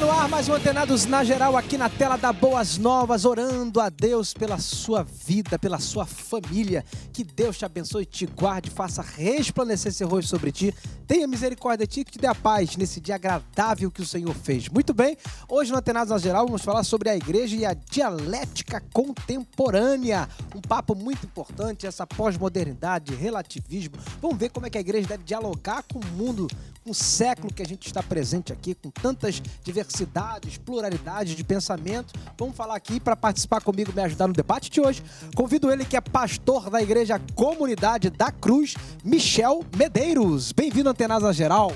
no ar mais um Antenados na Geral aqui na tela da Boas Novas, orando a Deus pela sua vida, pela sua família. Que Deus te abençoe, te guarde, faça resplandecer seu rosto sobre ti, tenha misericórdia de ti que te dê a paz nesse dia agradável que o Senhor fez. Muito bem, hoje no Antenados na Geral vamos falar sobre a igreja e a dialética contemporânea. Um papo muito importante, essa pós-modernidade, relativismo. Vamos ver como é que a igreja deve dialogar com o mundo, com o século que a gente está presente aqui, com tantas diversidades diversidades, pluralidade de pensamento. Vamos falar aqui para participar comigo, me ajudar no debate de hoje. Convido ele que é pastor da Igreja Comunidade da Cruz, Michel Medeiros. Bem-vindo, Antenasa Geral.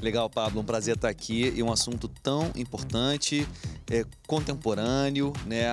Legal, Pablo, um prazer estar aqui e um assunto tão importante, é, contemporâneo, né?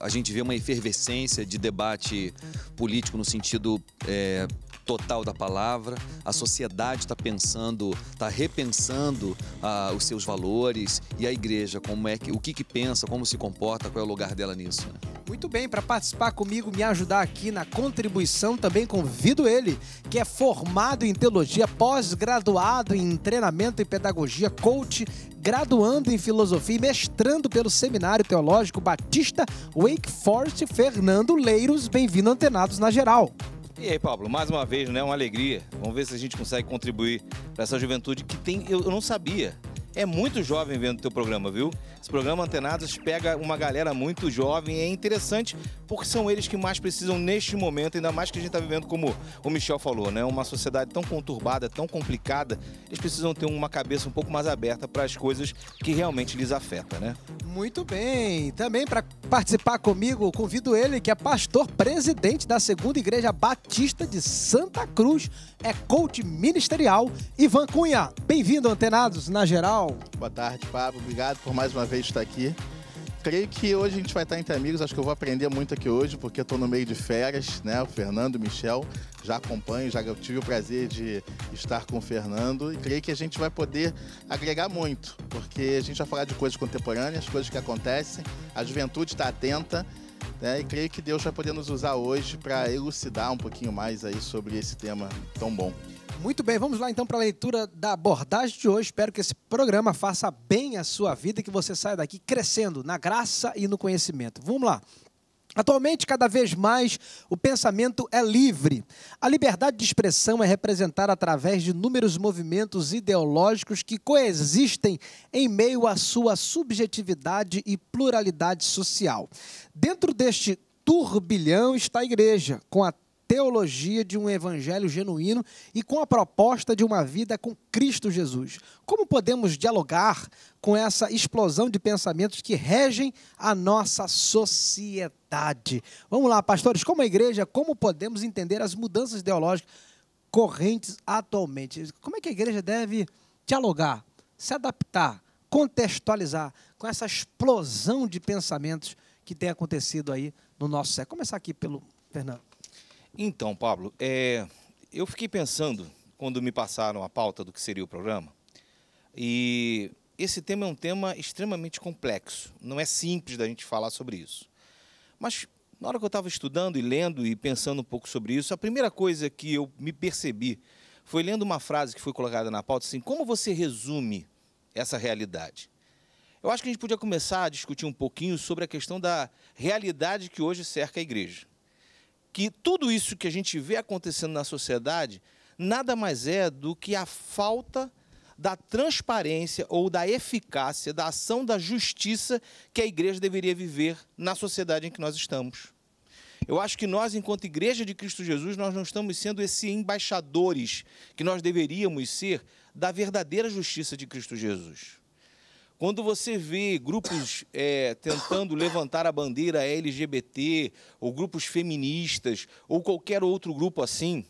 A, gente vê uma efervescência de debate político no sentido é, total da palavra, a sociedade está pensando, está repensando ah, os seus valores e a igreja, como é que, o que, que pensa, como se comporta, qual é o lugar dela nisso. Né? Muito bem, para participar comigo, me ajudar aqui na contribuição, também convido ele, que é formado em teologia, pós-graduado em treinamento e pedagogia, coach, graduando em filosofia e mestrando pelo Seminário Teológico Batista Wake Forest, Fernando Leiros. Bem-vindo, antenados na geral. E aí, Pablo, mais uma vez, né? Uma alegria. Vamos ver se a gente consegue contribuir para essa juventude que tem. Eu, não sabia é muito jovem vendo o teu programa, viu? Esse programa Antenados pega uma galera muito jovem e é interessante porque são eles que mais precisam neste momento, ainda mais que a gente está vivendo, como o Michel falou, né? Uma sociedade tão conturbada, tão complicada, eles precisam ter uma cabeça um pouco mais aberta para as coisas que realmente lhes afetam, né? Muito bem. Também para participar comigo, convido ele, que é pastor presidente da Segunda Igreja Batista de Santa Cruz, é coach ministerial, Ivan Cunha. Bem-vindo, Antenados, na geral. Boa tarde, Pablo. Obrigado por mais uma vez estar aqui. Creio que hoje a gente vai estar entre amigos. Acho que eu vou aprender muito aqui hoje, porque estou no meio de férias, né? O Fernando, o Michel, já acompanho, já tive o prazer de estar com o Fernando e creio que a gente vai poder agregar muito, porque a gente vai falar de coisas contemporâneas, coisas que acontecem, a juventude está atenta né? E creio que Deus vai poder nos usar hoje para elucidar um pouquinho mais aí sobre esse tema tão bom. Muito bem, vamos lá então para a leitura da abordagem de hoje. Espero que esse programa faça bem a sua vida e que você saia daqui crescendo na graça e no conhecimento. Vamos lá. Atualmente, cada vez mais, o pensamento é livre. A liberdade de expressão é representada através de inúmeros movimentos ideológicos que coexistem em meio à sua subjetividade e pluralidade social. Dentro deste turbilhão está a igreja, com a teologia de um evangelho genuíno e com a proposta de uma vida com Cristo Jesus. Como podemos dialogar com essa explosão de pensamentos que regem a nossa sociedade? Vamos lá, pastores, como a igreja, como podemos entender as mudanças ideológicas correntes atualmente? Como é que a igreja deve dialogar, se adaptar, contextualizar com essa explosão de pensamentos que tem acontecido aí no nosso século? Começar aqui pelo Fernando. Então, Pablo, é, eu fiquei pensando quando me passaram a pauta do que seria o programa, e esse tema é um tema extremamente complexo. Não é simples da gente falar sobre isso. Mas na hora que eu estava estudando e lendo e pensando um pouco sobre isso, a primeira coisa que eu me percebi foi lendo uma frase que foi colocada na pauta assim: como você resume essa realidade? Eu acho que a gente podia começar a discutir um pouquinho sobre a questão da realidade que hoje cerca a igreja que tudo isso que a gente vê acontecendo na sociedade nada mais é do que a falta da transparência ou da eficácia da ação da justiça que a igreja deveria viver na sociedade em que nós estamos. Eu acho que nós, enquanto igreja de Cristo Jesus, nós não estamos sendo esses embaixadores que nós deveríamos ser da verdadeira justiça de Cristo Jesus. Quando você vê grupos é, tentando levantar a bandeira LGBT, ou grupos feministas, ou qualquer outro grupo assim,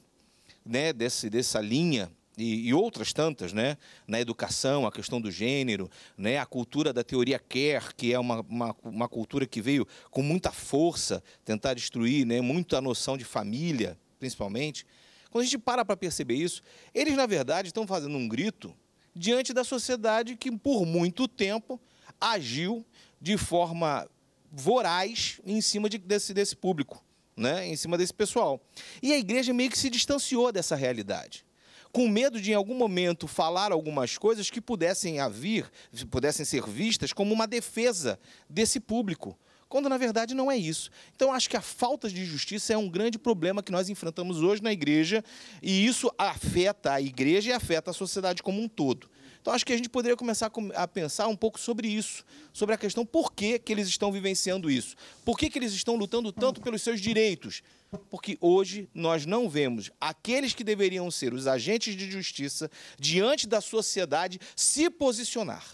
né, desse, dessa linha, e, e, outras tantas, né? Na educação, a questão do gênero, né? A cultura da teoria queer, que é uma, uma, uma, cultura que veio com muita força tentar destruir, né? Muito a noção de família, principalmente. Quando a gente para para perceber isso, eles, na verdade, estão fazendo um grito diante da sociedade que, por muito tempo, agiu de forma voraz em cima de, desse, desse público, né? em cima desse pessoal. E a igreja meio que se distanciou dessa realidade com medo de em algum momento falar algumas coisas que pudessem haver, pudessem ser vistas como uma defesa desse público, quando na verdade não é isso. Então acho que a falta de justiça é um grande problema que nós enfrentamos hoje na igreja e isso afeta a igreja e afeta a sociedade como um todo. Então acho que a gente poderia começar a pensar um pouco sobre isso, sobre a questão por que, que eles estão vivenciando isso, por que, que eles estão lutando tanto pelos seus direitos. Porque hoje nós não vemos aqueles que deveriam ser os agentes de justiça diante da sociedade se posicionar.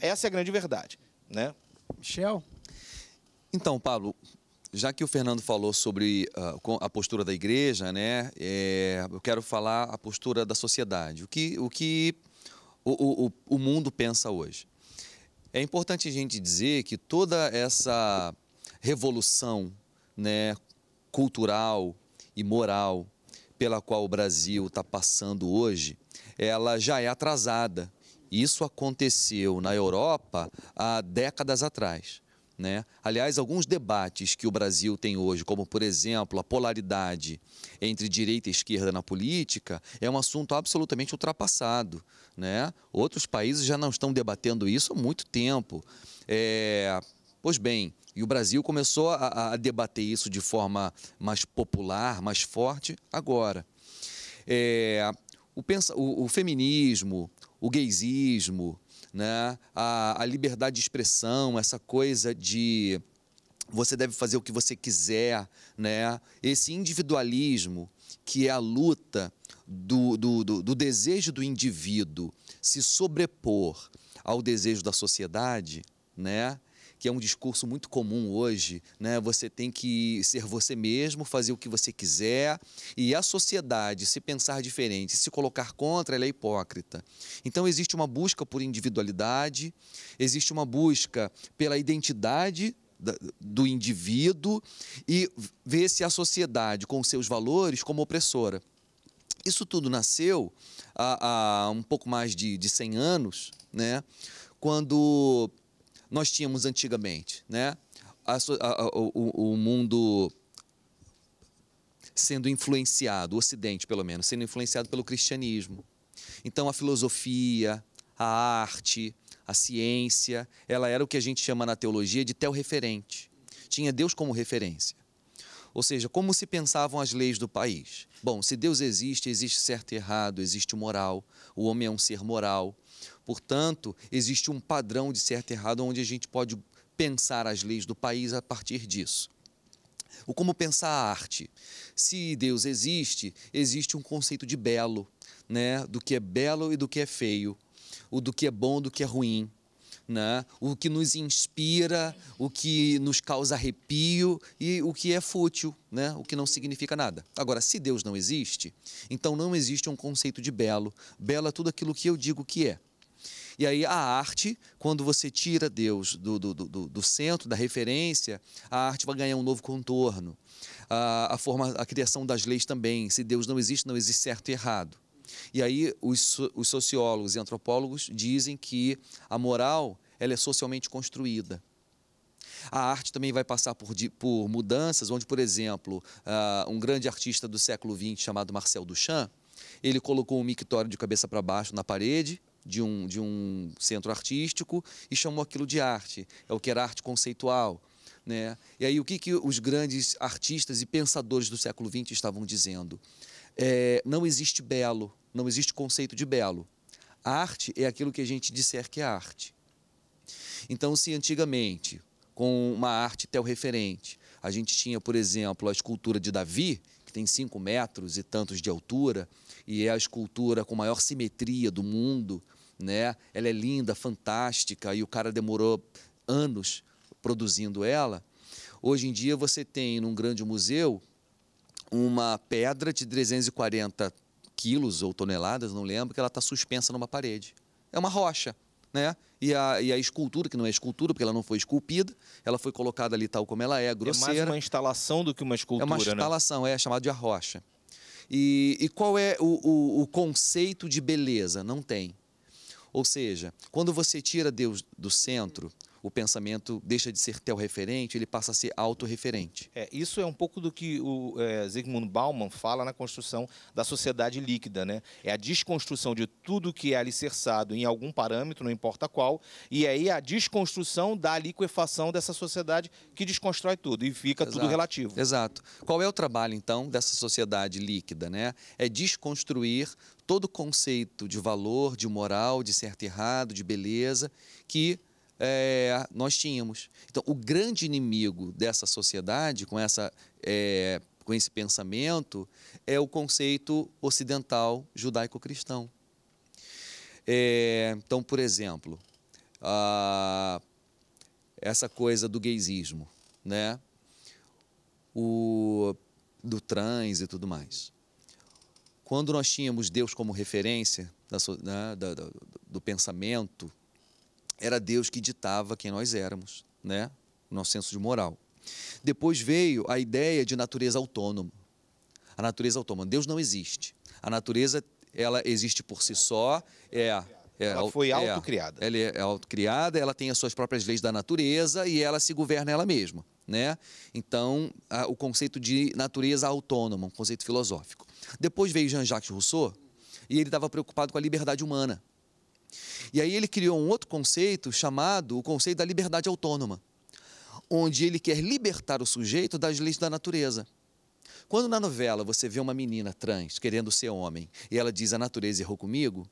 Essa é a grande verdade. Né? Michel? Então, Pablo, já que o Fernando falou sobre uh, a postura da igreja, né, é, eu quero falar a postura da sociedade, o que o, que o, o, o mundo pensa hoje. É importante a gente dizer que toda essa revolução né, cultural e moral pela qual o Brasil está passando hoje, ela já é atrasada. Isso aconteceu na Europa há décadas atrás. Né? Aliás, alguns debates que o Brasil tem hoje, como por exemplo a polaridade entre direita e esquerda na política, é um assunto absolutamente ultrapassado. Né? Outros países já não estão debatendo isso há muito tempo. É... Pois bem, e o Brasil começou a, a, debater isso de forma mais popular, mais forte, agora. É... O, pensa... o, o feminismo, o gaysismo, né? a, a liberdade de expressão, essa coisa de você deve fazer o que você quiser, né? esse individualismo que é a luta do, do, do, do desejo do indivíduo se sobrepor ao desejo da sociedade, né? que é um discurso muito comum hoje, né? Você tem que ser você mesmo, fazer o que você quiser, e a sociedade, se pensar diferente, se colocar contra, ela é hipócrita. Então existe uma busca por individualidade, existe uma busca pela identidade do indivíduo e vê-se a sociedade com seus valores como opressora. Isso tudo nasceu há, há um pouco mais de, de 100 anos, né? quando nós tínhamos antigamente, né? A, a, o, o mundo sendo influenciado, o Ocidente pelo menos, sendo influenciado pelo cristianismo. Então a filosofia, a arte, a ciência, ela era o que a gente chama na teologia de referente. Tinha Deus como referência. Ou seja, como se pensavam as leis do país? Bom, se Deus existe, existe certo e errado, existe moral, o homem é um ser moral, Portanto, existe um padrão de certo e errado onde a gente pode pensar as leis do país a partir disso. O como pensar a arte. Se Deus existe, existe um conceito de belo, né? do que é belo e do que é feio, o do que é bom do que é ruim. Né? o que nos inspira, o que nos causa arrepio e o que é fútil, né? o que não significa nada. Agora, se Deus não existe, então não existe um conceito de belo. Belo é tudo aquilo que eu digo que é. E aí a arte, quando você tira Deus do, do, do, do centro, da referência, a arte vai ganhar um novo contorno. A, a, forma, a criação das leis também. Se Deus não existe, não existe certo e errado. E aí os, os sociólogos e antropólogos dizem que a moral ela é socialmente construída. A arte também vai passar por, por mudanças, onde, por exemplo, uh, um grande artista do século XX chamado Marcel Duchamp, ele colocou um mictório de cabeça para baixo na parede de um, de um centro artístico e chamou aquilo de arte. É o que era arte conceitual. Né? E aí, o que, que os grandes artistas e pensadores do século XX estavam dizendo? É, não existe belo, não existe conceito de belo. A arte é aquilo que a gente disser que é arte. Então, se antigamente, com uma arte referente, a gente tinha, por exemplo, a escultura de Davi, que tem cinco metros e tantos de altura, e é a escultura com maior simetria do mundo, né? Ela é linda, fantástica e o cara demorou anos produzindo ela. Hoje em dia você tem num grande museu uma pedra de 340 quilos ou toneladas, não lembro, que ela está suspensa numa parede. É uma rocha, né? E a, e a escultura, que não é escultura, porque ela não foi esculpida, ela foi colocada ali tal como ela é, grosseira. É mais uma instalação do que uma escultura, É uma né? instalação, né? é, é chamada de arrocha. E, e qual é o, o, o conceito de beleza? Não tem. Ou seja, quando você tira Deus do centro, o pensamento deixa de ser referente, ele passa a ser autorreferente. É, isso é um pouco do que o é, Zygmunt Bauman fala na construção da sociedade líquida, né? É a desconstrução de tudo que é alicerçado em algum parâmetro, não importa qual, e aí a desconstrução da liquefação dessa sociedade que desconstrói tudo e fica Exato. tudo relativo. Exato. Qual é o trabalho, então, dessa sociedade líquida, né? É desconstruir todo conceito de valor, de moral, de certo e errado, de beleza que é, nós tínhamos. Então, o grande inimigo dessa sociedade, com, essa, é, com esse pensamento, é o conceito ocidental judaico-cristão. É, então, por exemplo, a, essa coisa do gaysismo, né? o, do trans e tudo mais. Quando nós tínhamos Deus como referência da, né, da, da, do pensamento, era Deus que ditava quem nós éramos, né? nosso senso de moral. Depois veio a ideia de natureza autônoma. A natureza autônoma. Deus não existe. A natureza, ela existe por si só, é é, ela foi é, autocriada. É, ela é autocriada, ela tem as suas próprias leis da natureza e ela se governa ela mesma. Né? Então, a, o conceito de natureza autônoma, um conceito filosófico. Depois veio Jean-Jacques Rousseau e ele estava preocupado com a liberdade humana. E aí ele criou um outro conceito chamado o conceito da liberdade autônoma, onde ele quer libertar o sujeito das leis da natureza. Quando na novela você vê uma menina trans querendo ser homem e ela diz a natureza errou comigo,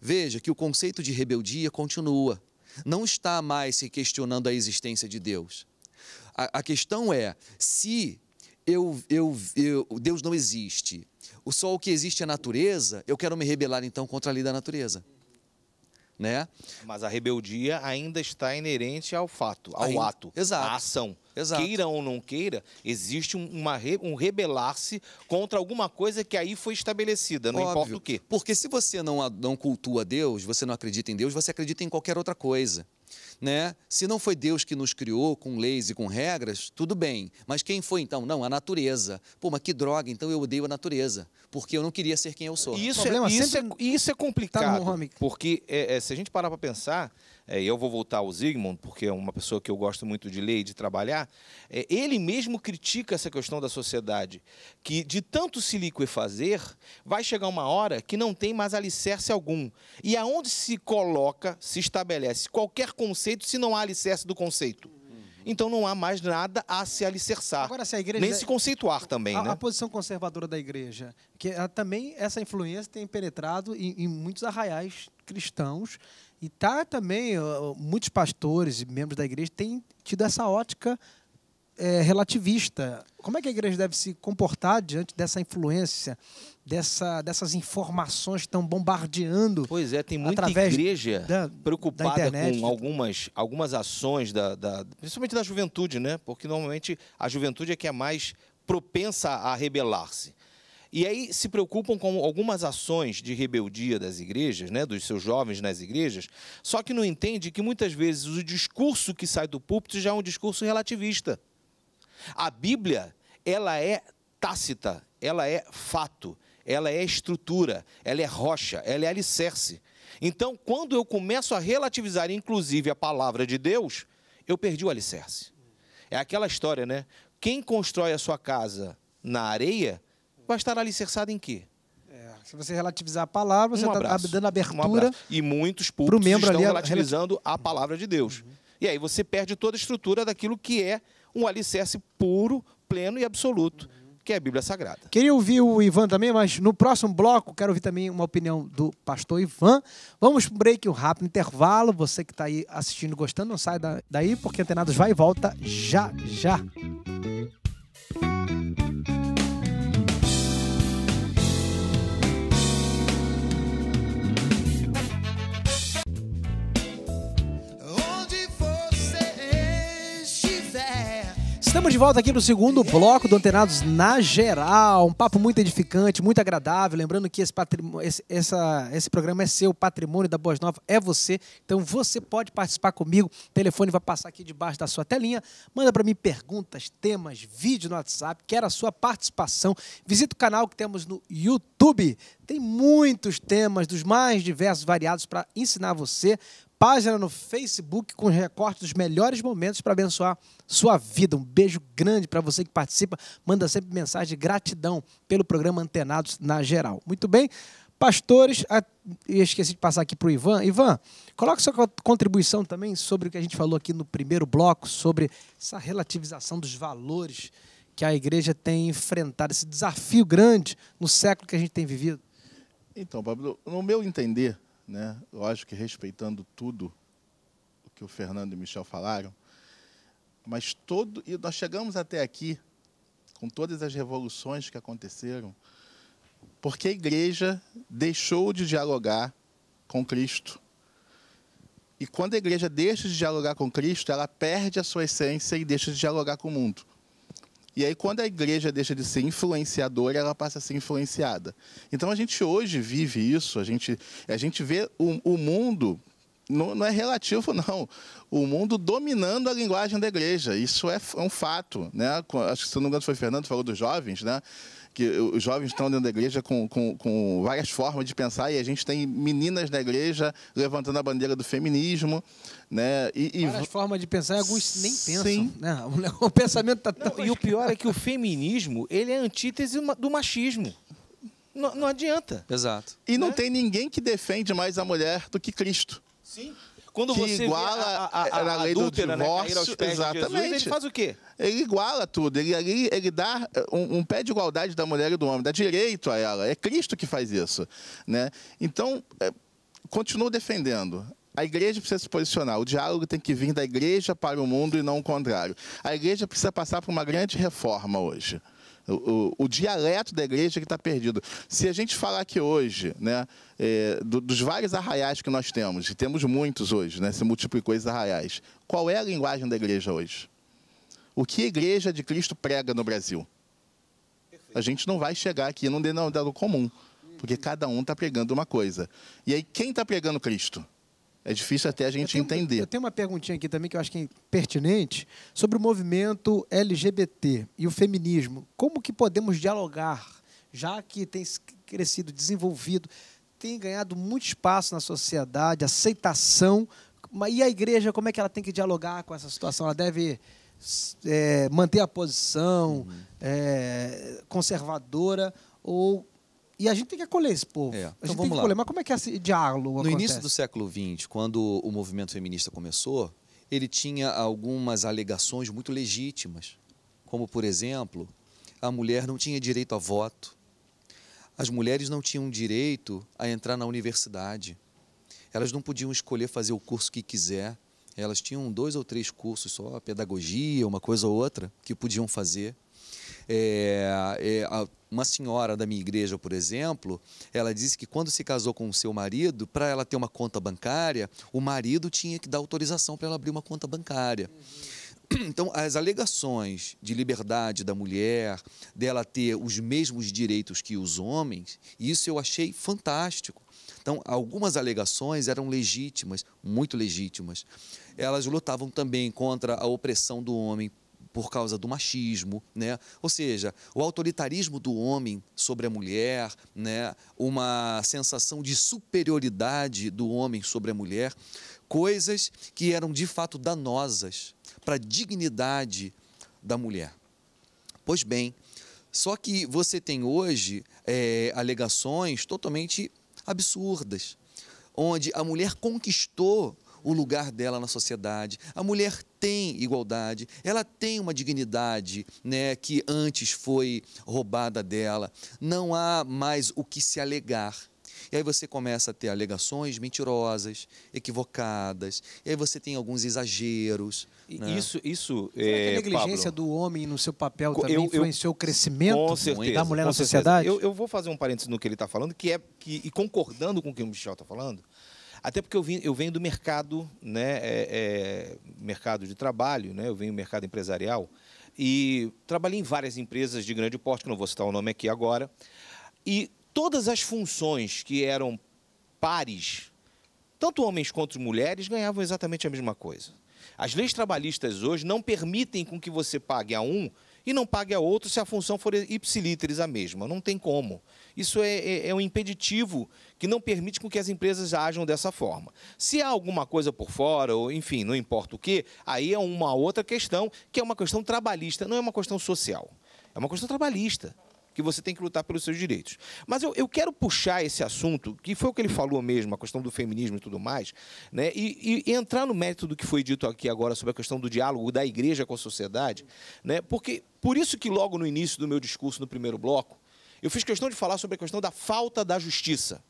veja que o conceito de rebeldia continua. Não está mais se questionando a existência de Deus. A, a questão é se eu, eu, eu, Deus não existe. O só o que existe é a natureza. Eu quero me rebelar então contra a lei da natureza. Né? Mas a rebeldia ainda está inerente ao fato, ao ainda, ato, exato, à ação. Exato. Queira ou não queira, existe uma, um rebelar-se contra alguma coisa que aí foi estabelecida, não Óbvio, importa o quê. Porque se você não, não cultua Deus, você não acredita em Deus, você acredita em qualquer outra coisa né? Se não foi Deus que nos criou com leis e com regras, tudo bem. Mas quem foi então? Não, a natureza. Pô, mas que droga, então eu odeio a natureza, porque eu não queria ser quem eu sou. Isso, é, isso, é, isso é tá, complicado, tá porque é, é, se a gente parar para pensar, é, eu vou voltar ao Zygmunt, porque é uma pessoa que eu gosto muito de ler e de trabalhar, é, ele mesmo critica essa questão da sociedade, que de tanto se liquefazer, vai chegar uma hora que não tem mais alicerce algum. E aonde se coloca, se estabelece qualquer conceito, se não há alicerce do conceito? então não há mais nada a se alicerçar. Agora, se igreja, nem se conceituar também. A, né? a posição conservadora da igreja, que a, ah, também essa influência tem penetrado em, em muitos arraiais cristãos e tá também, muitos pastores e membros da igreja têm tido essa ótica é, relativista. Como é que a igreja deve se comportar diante dessa influência, dessa, dessas informações que estão bombardeando? Pois é, tem muita igreja da, preocupada da internet, com algumas, algumas ações, da, da, principalmente da juventude, né? Porque normalmente a juventude é que é mais propensa a rebelar-se. E aí se preocupam com algumas ações de rebeldia das igrejas, né, dos seus jovens nas igrejas, só que não entende que muitas vezes o discurso que sai do púlpito já é um discurso relativista. A Bíblia, ela é tácita, ela é fato, ela é estrutura, ela é rocha, ela é alicerce. Então, quando eu começo a relativizar, inclusive, a palavra de Deus, eu perdi o alicerce. É aquela história, né? Quem constrói a sua casa na areia vai estar alicerçado em quê? É, se você relativizar a palavra, você está um tá dando abertura. Um e muitos públicos membro estão ali, relativizando a... a palavra de Deus. Uhum. E aí você perde toda a estrutura daquilo que é um alicerce puro, pleno e absoluto. Uhum que é a Bíblia Sagrada. Queria ouvir o Ivan também, mas no próximo bloco quero ouvir também uma opinião do pastor Ivan. Vamos para um break, um rápido intervalo. Você que está aí assistindo, gostando, não sai daí, porque Antenados vai e volta já já. Estamos de volta aqui para o segundo bloco do Antenados na geral. Um papo muito edificante, muito agradável. Lembrando que esse, esse, essa, esse programa é seu, o patrimônio da Boas Novas é você. Então você pode participar comigo. O telefone vai passar aqui debaixo da sua telinha. Manda para mim perguntas, temas, vídeo no WhatsApp. Quero a sua participação. Visita o canal que temos no YouTube. Tem muitos temas dos mais diversos, variados para ensinar você página no Facebook com recorte dos melhores momentos para abençoar sua vida. Um beijo grande para você que participa. Manda sempre mensagem de gratidão pelo programa Antenados na geral. Muito bem. Pastores, esqueci de passar aqui para o Ivan. Ivan, coloque sua contribuição também sobre o que a gente falou aqui no primeiro bloco, sobre essa relativização dos valores que a igreja tem enfrentado, esse desafio grande no século que a gente tem vivido. Então, Pablo, no meu entender, né? lógico que respeitando tudo o que o Fernando e o Michel falaram, mas todo e nós chegamos até aqui com todas as revoluções que aconteceram, porque a igreja deixou de dialogar com Cristo. E quando a igreja deixa de dialogar com Cristo, ela perde a sua essência e deixa de dialogar com o mundo. E aí, quando a igreja deixa de ser influenciadora, ela passa a ser influenciada. Então, a gente hoje vive isso, a gente, a gente vê o, o mundo, não, não, é relativo, não, o mundo dominando a linguagem da igreja. Isso é, é um fato. Né? Acho que, se não me engano, foi Fernando que falou dos jovens, né? que os jovens estão dentro da igreja com, com, com várias formas de pensar e a gente tem meninas na igreja levantando a bandeira do feminismo, né? E, e... Várias formas de pensar, alguns nem pensam. Sim. Né? O pensamento tá tão... Não, e o pior é que o feminismo ele é antítese do machismo. Não, não adianta. Exato. E não né? tem ninguém que defende mais a mulher do que Cristo. Sim. Quando que você iguala a, a, a, é, a lei do divórcio, né, exatamente. Jesus, ele faz o quê? Ele iguala tudo. Ele, ele dá é, um, um, pé de igualdade da mulher e do homem, dá direito a ela. É Cristo que faz isso, né? Então, é, continuo defendendo. A igreja precisa se posicionar. O diálogo tem que vir da igreja para o mundo e não o contrário. A igreja precisa passar por uma grande reforma hoje. O, o, o dialeto da igreja que está perdido. Se a gente falar aqui hoje, né, é, do, dos vários arraiais que nós temos, e temos muitos hoje, né, se multiplicou os arraiais, qual é a linguagem da igreja hoje? O que a igreja de Cristo prega no Brasil? A gente não vai chegar aqui num denominador comum, porque cada um está pregando uma coisa. E aí, quem está pregando Cristo? É difícil até a gente eu tenho, entender. Eu tenho uma perguntinha aqui também que eu acho que é pertinente sobre o movimento LGBT e o feminismo. Como que podemos dialogar, já que tem crescido, desenvolvido, tem ganhado muito espaço na sociedade, aceitação. E a igreja, como é que ela tem que dialogar com essa situação? Ela deve é, manter a posição uhum. é, conservadora ou e a gente tem que acolher esse povo. É. Então a gente tem que acolher. Lá. Mas como é que esse diálogo No acontece? início do século XX, quando o movimento feminista começou, ele tinha algumas alegações muito legítimas. Como, por exemplo, a mulher não tinha direito a voto. As mulheres não tinham direito a entrar na universidade. Elas não podiam escolher fazer o curso que quiser. Elas tinham dois ou três cursos só, pedagogia, uma coisa ou outra, que podiam fazer. É, é, uma senhora da minha igreja, por exemplo, ela disse que quando se casou com o seu marido, para ela ter uma conta bancária, o marido tinha que dar autorização para ela abrir uma conta bancária. Então, as alegações de liberdade da mulher, dela ter os mesmos direitos que os homens, isso eu achei fantástico. Então, algumas alegações eram legítimas, muito legítimas. Elas lutavam também contra a opressão do homem por causa do machismo, né? Ou seja, o autoritarismo do homem sobre a mulher, né? Uma sensação de superioridade do homem sobre a mulher, coisas que eram de fato danosas para a dignidade da mulher. Pois bem, só que você tem hoje é, alegações totalmente absurdas, onde a mulher conquistou o lugar dela na sociedade, a mulher tem igualdade, ela tem uma dignidade né, que antes foi roubada dela. Não há mais o que se alegar. E aí você começa a ter alegações mentirosas, equivocadas, e aí você tem alguns exageros. Né? Isso, isso é, a negligência Pablo, do homem no seu papel também eu, influenciou eu, o crescimento certeza, da mulher na sociedade? Eu, eu, vou fazer um parênteses no que ele está falando, que é que, e concordando com o que o Michel está falando, até porque eu, vim, eu venho do mercado, né, é, é, mercado de trabalho, né, eu venho do mercado empresarial e trabalhei em várias empresas de grande porte, que não vou citar o nome aqui agora, e todas as funções que eram pares, tanto homens quanto mulheres, ganhavam exatamente a mesma coisa. As leis trabalhistas hoje não permitem com que você pague a um e não pague a outro se a função for ipsilíteres a mesma. Não tem como. Isso é, é, é um impeditivo que não permite com que as empresas ajam dessa forma. Se há alguma coisa por fora, ou enfim, não importa o que, aí é uma outra questão, que é uma questão trabalhista, não é uma questão social. É uma questão trabalhista que você tem que lutar pelos seus direitos. Mas eu, eu, quero puxar esse assunto, que foi o que ele falou mesmo, a questão do feminismo e tudo mais, né? E, e, entrar no mérito do que foi dito aqui agora sobre a questão do diálogo da igreja com a sociedade, né? porque por isso que logo no início do meu discurso, no primeiro bloco, eu fiz questão de falar sobre a questão da falta da justiça.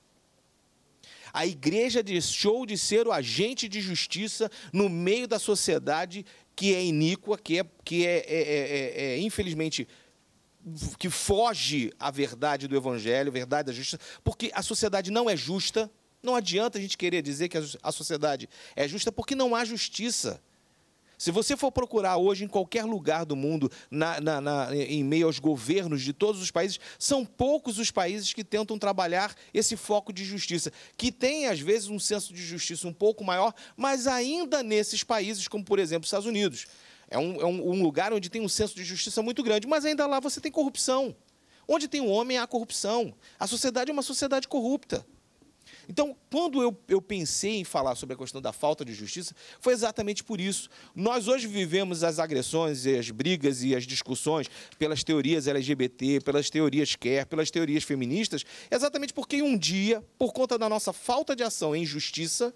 A igreja deixou de ser o agente de justiça no meio da sociedade que é iníqua, que é, que é, é, é, é, é infelizmente que foge à verdade do evangelho, verdade da justiça, porque a sociedade não é justa. Não adianta a gente querer dizer que a sociedade é justa porque não há justiça. Se você for procurar hoje em qualquer lugar do mundo, na, na, na, em meio aos governos de todos os países, são poucos os países que tentam trabalhar esse foco de justiça, que tem, às vezes, um senso de justiça um pouco maior, mas ainda nesses países, como, por exemplo, os Estados Unidos. É um, é um lugar onde tem um senso de justiça muito grande, mas ainda lá você tem corrupção. Onde tem o um homem, há corrupção. A sociedade é uma sociedade corrupta. Então, quando eu, eu pensei em falar sobre a questão da falta de justiça, foi exatamente por isso. Nós hoje vivemos as agressões e as brigas e as discussões pelas teorias LGBT, pelas teorias queer, pelas teorias feministas, exatamente porque um dia, por conta da nossa falta de ação em justiça,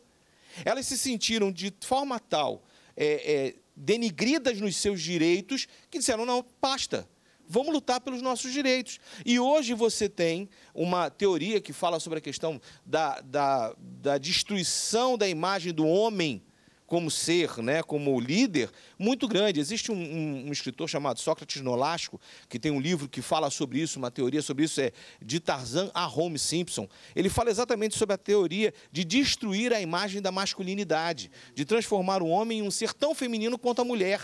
elas se sentiram de forma tal é, é, denigridas nos seus direitos que disseram: não, basta vamos lutar pelos nossos direitos. E hoje você tem uma teoria que fala sobre a questão da, da, da destruição da imagem do homem como ser, né, como líder, muito grande. Existe um, um, um, escritor chamado Sócrates Nolasco, que tem um livro que fala sobre isso, uma teoria sobre isso, é de Tarzan a Home Simpson. Ele fala exatamente sobre a teoria de destruir a imagem da masculinidade, de transformar o homem em um ser tão feminino quanto a mulher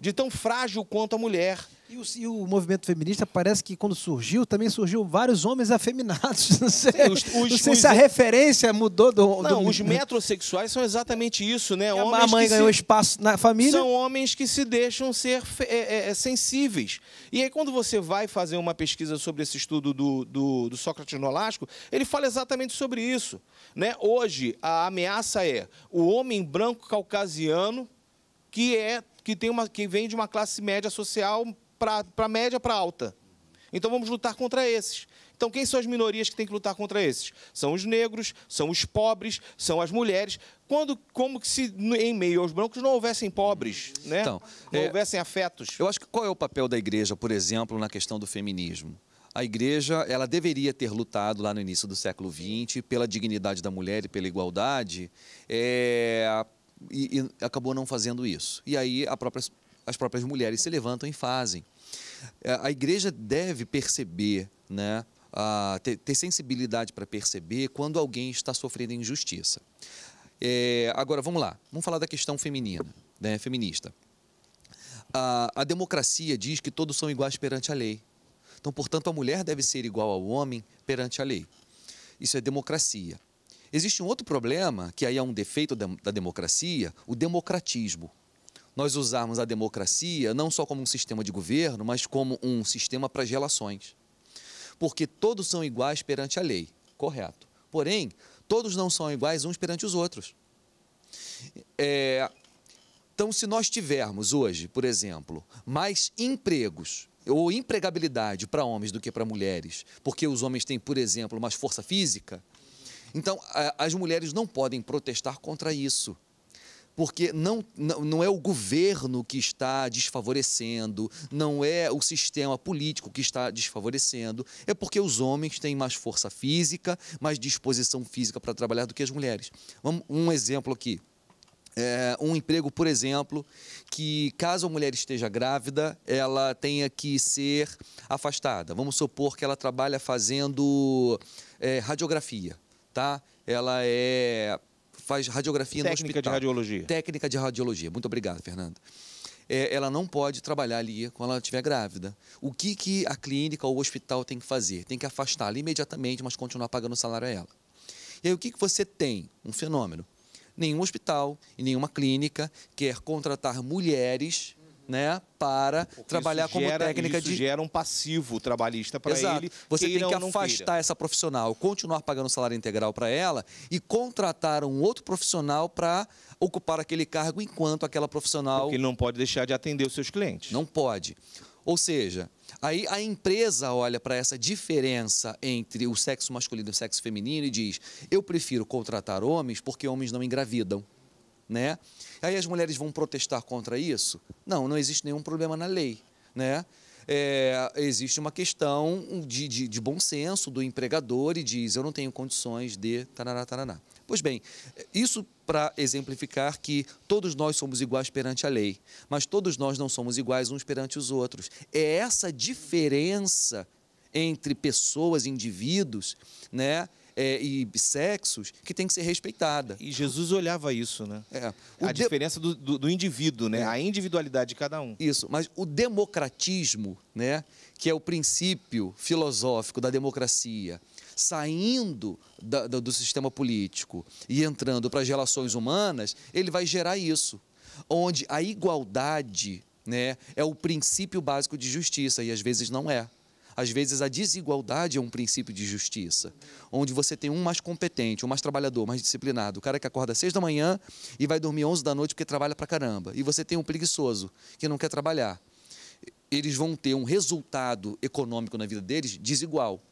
de tão frágil quanto a mulher. E o, e o, movimento feminista parece que quando surgiu, também surgiu vários homens afeminados. Não sei, os, os, não sei os, se a referência mudou do. Não, do... os metrosexuais são exatamente isso, né? Homens a mãe ganhou se... espaço na família. São homens que se deixam ser é, é, é, sensíveis. E aí, quando você vai fazer uma pesquisa sobre esse estudo do, do, do Sócrates Nolasco, ele fala exatamente sobre isso. Né? Hoje, a ameaça é o homem branco caucasiano que é que, tem uma, que vem de uma classe média social para média para alta. Então vamos lutar contra esses. Então quem são as minorias que têm que lutar contra esses? São os negros, são os pobres, são as mulheres. Quando, como que se em meio aos brancos não houvessem pobres, né? Então, não é, houvessem afetos. Eu acho que qual é o papel da igreja, por exemplo, na questão do feminismo? A igreja, ela deveria ter lutado lá no início do século XX pela dignidade da mulher e pela igualdade, é, e, e acabou não fazendo isso. E aí própria, as próprias mulheres se levantam e fazem. É, a igreja deve perceber, né, a, ter, ter sensibilidade para perceber quando alguém está sofrendo injustiça. É, agora, vamos lá. Vamos falar da questão feminina, né, feminista. A, a, democracia diz que todos são iguais perante a lei. Então, portanto, a mulher deve ser igual ao homem perante a lei. Isso é democracia. Existe um outro problema, que aí é um defeito da democracia, o democratismo. Nós usarmos a democracia não só como um sistema de governo, mas como um sistema para as relações. Porque todos são iguais perante a lei, correto. Porém, todos não são iguais uns perante os outros. É, então, se nós tivermos hoje, por exemplo, mais empregos ou empregabilidade para homens do que para mulheres, porque os homens têm, por exemplo, mais força física, então, as mulheres não podem protestar contra isso porque não, não é o governo que está desfavorecendo, não é o sistema político que está desfavorecendo, é porque os homens têm mais força física, mais disposição física para trabalhar do que as mulheres. Vamos, um exemplo aqui. É, um emprego, por exemplo, que caso a mulher esteja grávida, ela tenha que ser afastada. Vamos supor que ela trabalha fazendo é, radiografia tá? Ela é faz radiografia Técnica no hospital. Técnica de radiologia. Técnica de radiologia. Muito obrigado, Fernando. É, ela não pode trabalhar ali quando ela estiver grávida. O que, que a clínica ou o hospital tem que fazer? Tem que afastá-la imediatamente, mas continuar pagando o salário a ela. E aí o que, que você tem? Um fenômeno. Nenhum hospital e nenhuma clínica quer contratar mulheres né, para Porque trabalhar gera, como técnica isso de. gera um passivo trabalhista para ele. Você tem que afastar essa profissional, continuar pagando salário integral para ela e contratar um outro profissional para ocupar aquele cargo enquanto aquela profissional. Porque ele não pode deixar de atender os seus clientes. Não pode. Ou seja, aí a empresa olha para essa diferença entre o sexo masculino e o sexo feminino e diz: eu prefiro contratar homens porque homens não engravidam né? Aí as mulheres vão protestar contra isso? Não, não existe nenhum problema na lei, né? É, existe uma questão de, de, de, bom senso do empregador e diz eu não tenho condições de tarará, tarará. Pois bem, isso para exemplificar que todos nós somos iguais perante a lei, mas todos nós não somos iguais uns perante os outros. É essa diferença entre pessoas, indivíduos, né, é, e sexos que tem que ser respeitada. E Jesus olhava isso, né? É. A de... diferença do, do, do, indivíduo, né? É. A individualidade de cada um. Isso, mas o democratismo, né? Que é o princípio filosófico da democracia, saindo da, do, do sistema político e entrando para as relações humanas, ele vai gerar isso. Onde a igualdade né, é o princípio básico de justiça e às vezes não é. Às vezes a desigualdade é um princípio de justiça, onde você tem um mais competente, um mais trabalhador, mais disciplinado, o cara que acorda às seis da manhã e vai dormir onze da noite porque trabalha pra caramba, e você tem um preguiçoso que não quer trabalhar. Eles vão ter um resultado econômico na vida deles desigual.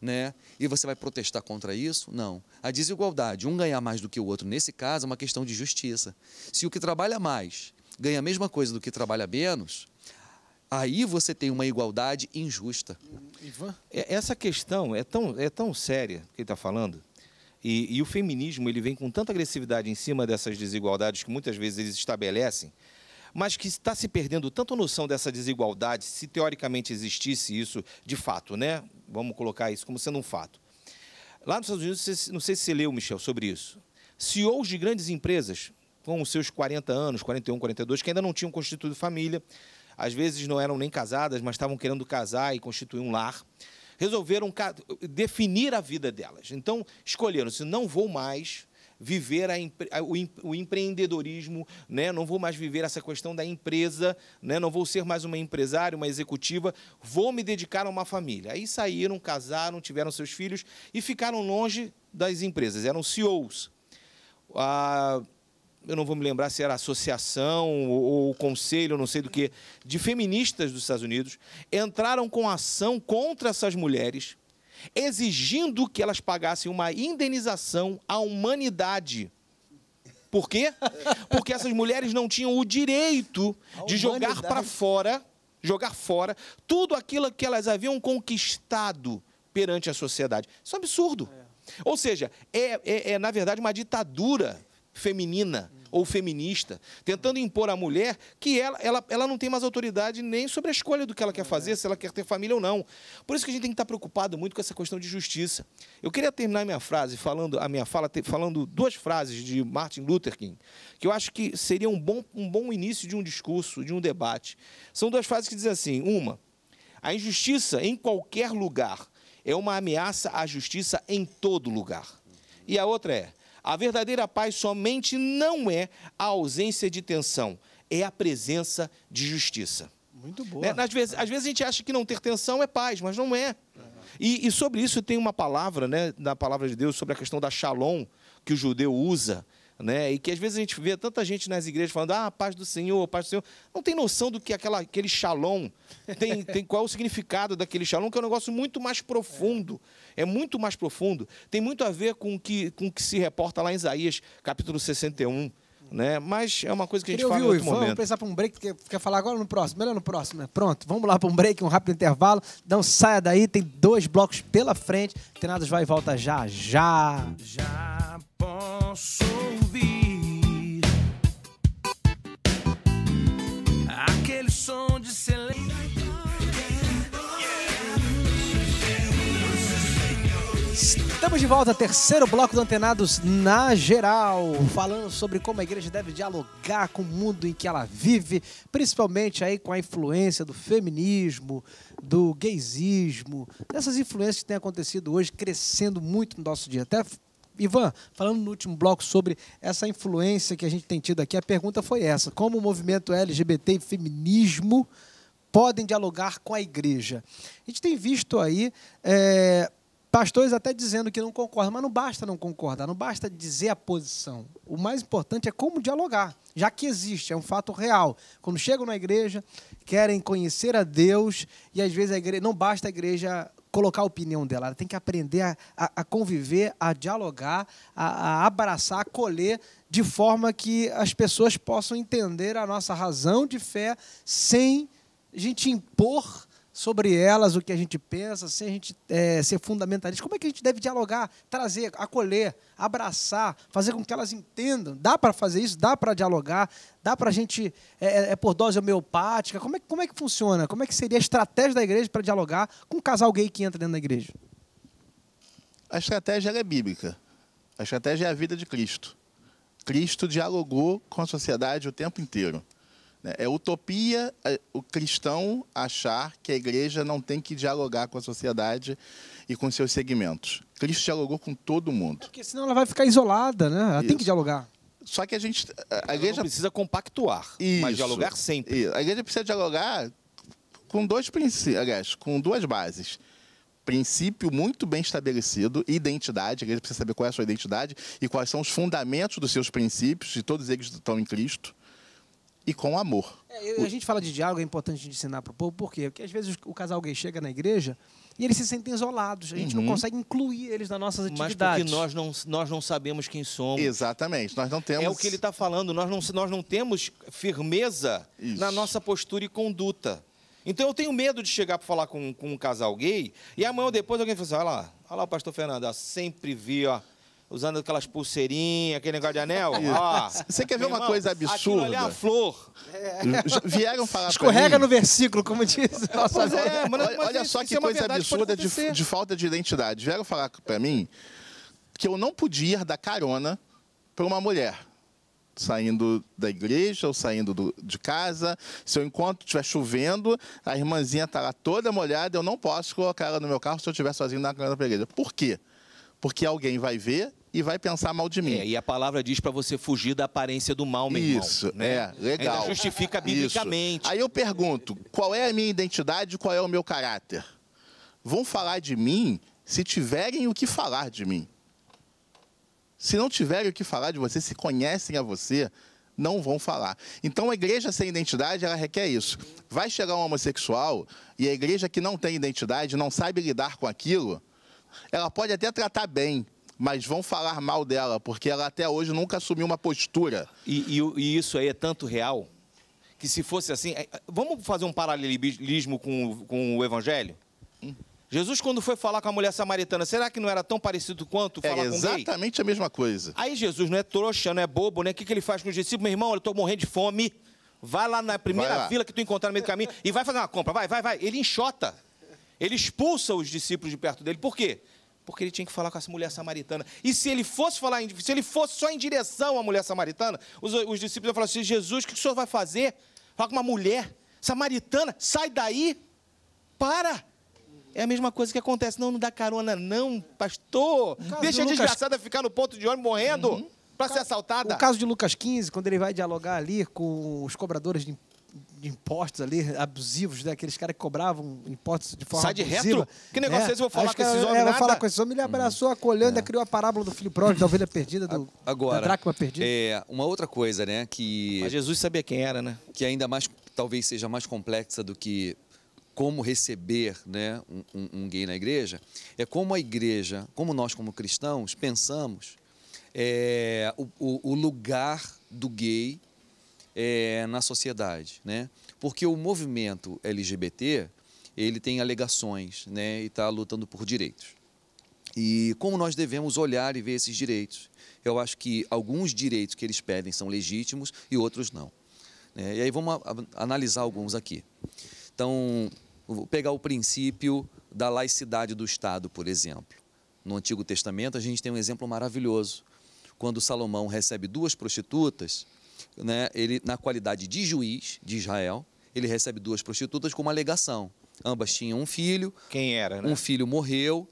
Né? E você vai protestar contra isso? Não. A desigualdade, um ganhar mais do que o outro, nesse caso, é uma questão de justiça. Se o que trabalha mais ganha a mesma coisa do que trabalha menos, Aí você tem uma igualdade injusta. Ivan? É, essa questão é tão, é tão séria que ele está falando. E, e, o feminismo ele vem com tanta agressividade em cima dessas desigualdades que muitas vezes eles estabelecem, mas que está se perdendo tanto a noção dessa desigualdade, se teoricamente existisse isso de fato, né? Vamos colocar isso como sendo um fato. Lá nos Estados Unidos, não sei se você leu, Michel, sobre isso. CEOs de grandes empresas, com os seus 40 anos, 41, 42, que ainda não tinham constituído família, às vezes não eram nem casadas, mas estavam querendo casar e constituir um lar, resolveram definir a vida delas. Então, escolheram-se: não vou mais viver a, empre... o, empreendedorismo, né? não vou mais viver essa questão da empresa, né? não vou ser mais uma empresária, uma executiva, vou me dedicar a uma família. Aí saíram, casaram, tiveram seus filhos e ficaram longe das empresas, eram CEOs. Ah, eu não vou me lembrar se era a associação ou, ou o conselho, não sei do que, de feministas dos Estados Unidos, entraram com ação contra essas mulheres, exigindo que elas pagassem uma indenização à humanidade. Por quê? Porque essas mulheres não tinham o direito de jogar para fora, jogar fora tudo aquilo que elas haviam conquistado perante a sociedade. Isso é um absurdo. É. Ou seja, é, é, é na verdade uma ditadura feminina ou feminista, tentando impor à mulher que ela, ela, ela não tem mais autoridade nem sobre a escolha do que ela quer é fazer, se ela quer ter família ou não. Por isso que a gente tem que estar preocupado muito com essa questão de justiça. Eu queria terminar minha frase falando a minha fala falando duas frases de Martin Luther King, que eu acho que seria um bom, um bom início de um discurso, de um debate. São duas frases que dizem assim: uma, a injustiça em qualquer lugar é uma ameaça à justiça em todo lugar. E a outra é: a verdadeira paz somente não é a ausência de tensão, é a presença de justiça. Muito boa. Né? Às, vezes, às vezes a gente acha que não ter tensão é paz, mas não é. E, e sobre isso tem uma palavra, né, na palavra de Deus, sobre a questão da shalom, que o judeu usa, né? E que às vezes a gente vê tanta gente nas igrejas falando, ah, paz do Senhor, paz do Senhor. Não tem noção do que aquela, aquele shalom tem, tem qual é o significado daquele shalom, que é um negócio muito mais profundo. É muito mais profundo. Tem muito a ver com que, o com que se reporta lá em Isaías, capítulo 61. Né? Mas é uma coisa que a gente Queria fala ouvir, em outro Ivan, Vamos pensar para um break, quer, quer falar agora no próximo? Melhor no próximo, né? Pronto, vamos lá para um break, um rápido intervalo. Então saia daí, tem dois blocos pela frente. Treinados vai e volta já, já. Já posso som de celeiro. Estamos de volta, terceiro bloco do Antenados na geral, falando sobre como a igreja deve dialogar com o mundo em que ela vive, principalmente aí com a influência do feminismo, do gaysismo, dessas influências que têm acontecido hoje, crescendo muito no nosso dia. Até Ivan, falando no último bloco sobre essa influência que a gente tem tido aqui, a pergunta foi essa: como o movimento LGBT e feminismo podem dialogar com a igreja? A gente tem visto aí. É, pastores até dizendo que não concordam, mas não basta não concordar, não basta dizer a posição. O mais importante é como dialogar, já que existe, é um fato real. Quando chegam na igreja, querem conhecer a Deus e às vezes a igreja não basta a igreja colocar a opinião dela, ela tem que aprender a, a, a conviver, a dialogar, a, a abraçar, a acolher de forma que as pessoas possam entender a nossa razão de fé sem a gente impor sobre elas, o que a gente pensa, sem a gente é, ser fundamentalista. Como é que a gente deve dialogar, trazer, acolher, abraçar, fazer com que elas entendam? Dá para fazer isso? Dá para dialogar? Dá para a gente. É, é, é, por dose homeopática? Como é, como é que funciona? Como é que seria a estratégia da igreja para dialogar com um casal gay que entra dentro da igreja? A estratégia é bíblica. A estratégia é a vida de Cristo. Cristo dialogou com a sociedade o tempo inteiro. Né? É utopia é, o cristão achar que a igreja não tem que dialogar com a sociedade e com seus segmentos. Cristo dialogou com todo mundo. É porque senão ela vai ficar isolada, né? Ela Isso. tem que dialogar. Só que a gente. A, igreja precisa compactuar, Isso. mas dialogar sempre. Isso. A igreja precisa dialogar com dois princípios, aliás, com duas bases. Princípio muito bem estabelecido, identidade, a igreja precisa saber qual é a sua identidade e quais são os fundamentos dos seus princípios, e todos eles estão em Cristo e com amor. É, a gente fala de diálogo, é importante de ensinar para o povo, por quê? Porque às vezes o casal gay chega na igreja e eles se sentem isolados. A gente uhum. não consegue incluir eles nas nossas atividades. Mas porque nós não, nós não sabemos quem somos. Exatamente, nós não temos. É o que ele está falando, nós não, nós não temos firmeza Isso. na nossa postura e conduta. Então eu tenho medo de chegar para falar com, com um casal gay e amanhã ou depois alguém fala assim: olha lá, olha lá o pastor Fernando, sempre vi, ó usando aquelas pulseirinhas, aquele negócio de anel. Você quer ver uma irmão, coisa é absurda? Aquilo é a flor. Vieram falar Escorrega no versículo, como diz. Nossa, é, mas, olha, olha só que é coisa absurda de, de, falta de identidade. Vieram falar para mim que eu não podia dar carona para uma mulher. Saindo da igreja ou saindo do, de casa, se eu encontro estiver chovendo, a irmãzinha está lá toda molhada, eu não posso colocar ela no meu carro se eu estiver sozinho na carona igreja. Por quê? porque alguém vai ver e vai pensar mal de mim. É, e a palavra diz para você fugir da aparência do mal, meu Isso, irmão, né? é, legal. Ainda justifica biblicamente. Isso. Aí eu pergunto, qual é a minha identidade qual é o meu caráter? Vão falar de mim se tiverem o que falar de mim. Se não tiverem o que falar de você, se conhecem a você, não vão falar. Então a igreja sem identidade, ela requer isso. Vai chegar um homossexual e a igreja que não tem identidade, não sabe lidar com aquilo, ela pode até tratar bem, mas vão falar mal dela, porque ela até hoje nunca assumiu uma postura. E, e, e isso aí é tanto real? Que se fosse assim. É, é, vamos fazer um paralelismo com, com o evangelho? Hum. Jesus, quando foi falar com a mulher samaritana, será que não era tão parecido quanto falar é exatamente a mesma coisa. Aí Jesus não é trouxa, não é bobo, né? O que, que ele faz com os discípulos? Meu irmão, eu estou morrendo de fome. Vai lá na primeira lá. vila que tu encontrar no meio do caminho e vai fazer uma compra. Vai, vai, vai. Ele enxota. Ele expulsa os discípulos de perto dele. Por quê? porque ele tinha que falar com essa mulher samaritana. E se ele fosse falar, se ele fosse só em direção à mulher samaritana, os, os discípulos iam falar assim: Jesus, o que o senhor vai fazer? Fala com uma mulher samaritana, sai daí, para. É a mesma coisa que acontece. Não, não dá carona, não, pastor. Deixa a Lucas... desgraçada ficar no ponto de ônibus morrendo. Uhum para ser assaltada. O caso de Lucas 15, quando ele vai dialogar ali com os cobradores de de impostos ali, abusivos, né? Aqueles caras que cobravam impostos de forma Sai de abusiva. retro? Que negócio né? é, é Vou falar com esses homens é, Vou falar com esses homens. Ele uhum. abraçou, acolheu, ainda é. criou a parábola do filho pródigo, da ovelha perdida, do, Agora, da dracma perdida. É, uma outra coisa, né? Que... Mas Jesus sabia quem era, né? Que ainda mais, talvez seja mais complexa do que como receber né, um, um, um gay na igreja, é como a igreja, como nós como cristãos, pensamos é, o, o, lugar do gay é, na sociedade, né? Porque o movimento LGBT ele tem alegações, né? E está lutando por direitos. E como nós devemos olhar e ver esses direitos? Eu acho que alguns direitos que eles pedem são legítimos e outros não. É, e aí vamos a, a, analisar alguns aqui. Então, vou pegar o princípio da laicidade do Estado, por exemplo. No Antigo Testamento, a gente tem um exemplo maravilhoso. Quando Salomão recebe duas prostitutas, né, ele, na qualidade de juiz de Israel, ele recebe duas prostitutas com uma alegação. Ambas tinham um filho. Quem era, né? Um filho morreu,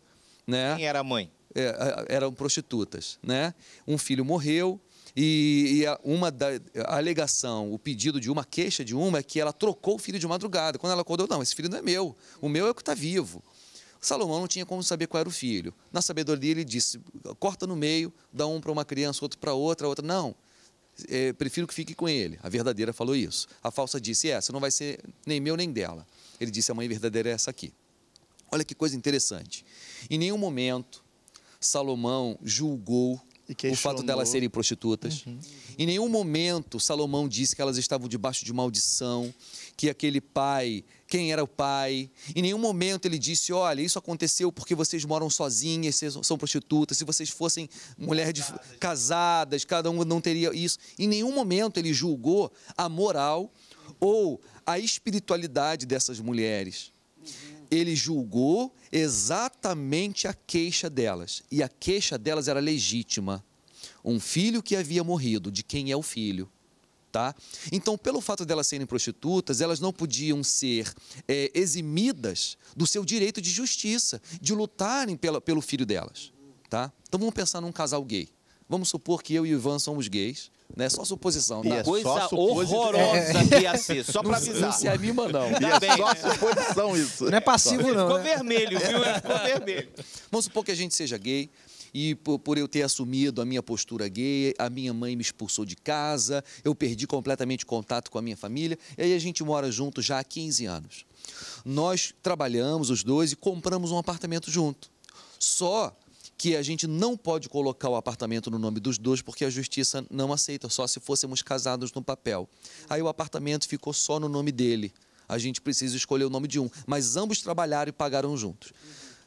né? Quem era a mãe? É, é, eram prostitutas, né? Um filho morreu e, e a, uma da, a alegação, o pedido de uma, a queixa de uma é que ela trocou o filho de madrugada. Quando ela acordou, não, esse filho não é meu, o meu é o que está vivo. Salomão não tinha como saber qual era o filho. Na sabedoria ele disse, corta no meio, dá um para uma criança, outro para outra, outra. Não, é, prefiro que fique com ele. A verdadeira falou isso. A falsa disse: essa não vai ser nem meu nem dela. Ele disse: a mãe verdadeira é essa aqui. Olha que coisa interessante. Em nenhum momento Salomão julgou o fato delas serem prostitutas. Uhum. Em nenhum momento Salomão disse que elas estavam debaixo de maldição que aquele pai, quem era o pai. Em nenhum momento ele disse: olha, isso aconteceu porque vocês moram sozinhas, vocês são prostitutas, se vocês fossem mulheres de... casadas, cada um não teria isso. Em nenhum momento ele julgou a moral ou a espiritualidade dessas mulheres. Uhum. Ele julgou exatamente a queixa delas. E a queixa delas era legítima. Um filho que havia morrido, de quem é o filho? tá? Então, pelo fato delas serem prostitutas, elas não podiam ser é, eximidas do seu direito de justiça, de lutarem pela, pelo filho delas, tá? Então, vamos pensar num casal gay. Vamos supor que eu e o Ivan somos gays, né? Só suposição, tá? É coisa horrorosa é. que ia ser, só pra avisar. Não, não se é anima, não. Tá é só suposição isso. Não é passivo, não. Ficou né? vermelho, viu? É, ficou vermelho. Vamos supor que a gente seja gay, e por, por, eu ter assumido a minha postura gay, a minha mãe me expulsou de casa, eu perdi completamente contato com a minha família, e aí a gente mora junto já há 15 anos. Nós trabalhamos os dois e compramos um apartamento junto. Só que a gente não pode colocar o apartamento no nome dos dois porque a justiça não aceita, só se fôssemos casados no papel. Aí o apartamento ficou só no nome dele. A gente precisa escolher o nome de um, mas ambos trabalharam e pagaram juntos.